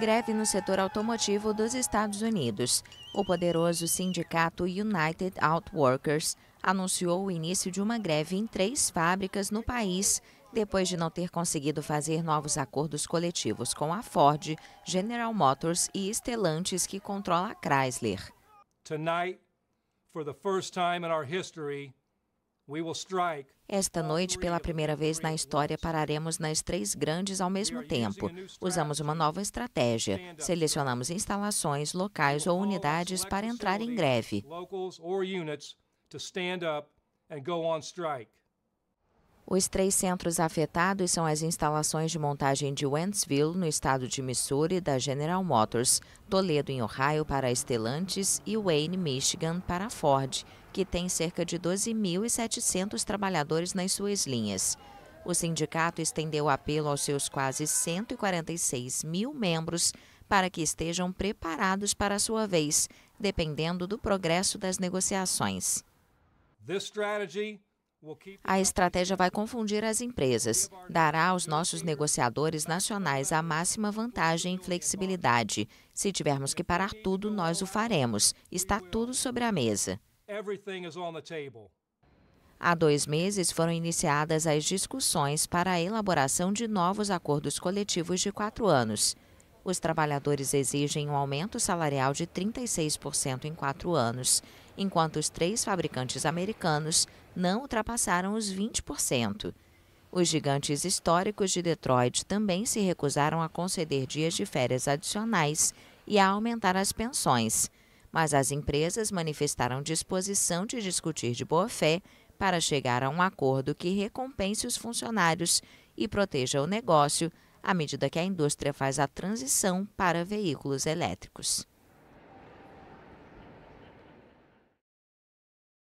greve no setor automotivo dos Estados Unidos. O poderoso sindicato United Auto Workers anunciou o início de uma greve em três fábricas no país, depois de não ter conseguido fazer novos acordos coletivos com a Ford, General Motors e Stellantis, que controla a Chrysler. Tonight, for the first time in our history, esta uh, noite, pela primeira vez na história, pararemos nas três grandes ao mesmo tempo. Usamos uma nova estratégia. Selecionamos instalações, locais ou unidades para entrar em greve. Os três centros afetados são as instalações de montagem de Wentzville, no estado de Missouri, da General Motors, Toledo, em Ohio, para a Stellantis e Wayne, Michigan, para a Ford, que tem cerca de 12.700 trabalhadores nas suas linhas. O sindicato estendeu apelo aos seus quase 146 mil membros para que estejam preparados para a sua vez, dependendo do progresso das negociações. This strategy a estratégia vai confundir as empresas, dará aos nossos negociadores nacionais a máxima vantagem e flexibilidade. Se tivermos que parar tudo, nós o faremos. Está tudo sobre a mesa. Há dois meses foram iniciadas as discussões para a elaboração de novos acordos coletivos de quatro anos. Os trabalhadores exigem um aumento salarial de 36% em quatro anos, enquanto os três fabricantes americanos não ultrapassaram os 20%. Os gigantes históricos de Detroit também se recusaram a conceder dias de férias adicionais e a aumentar as pensões, mas as empresas manifestaram disposição de discutir de boa-fé para chegar a um acordo que recompense os funcionários e proteja o negócio à medida que a indústria faz a transição para veículos elétricos.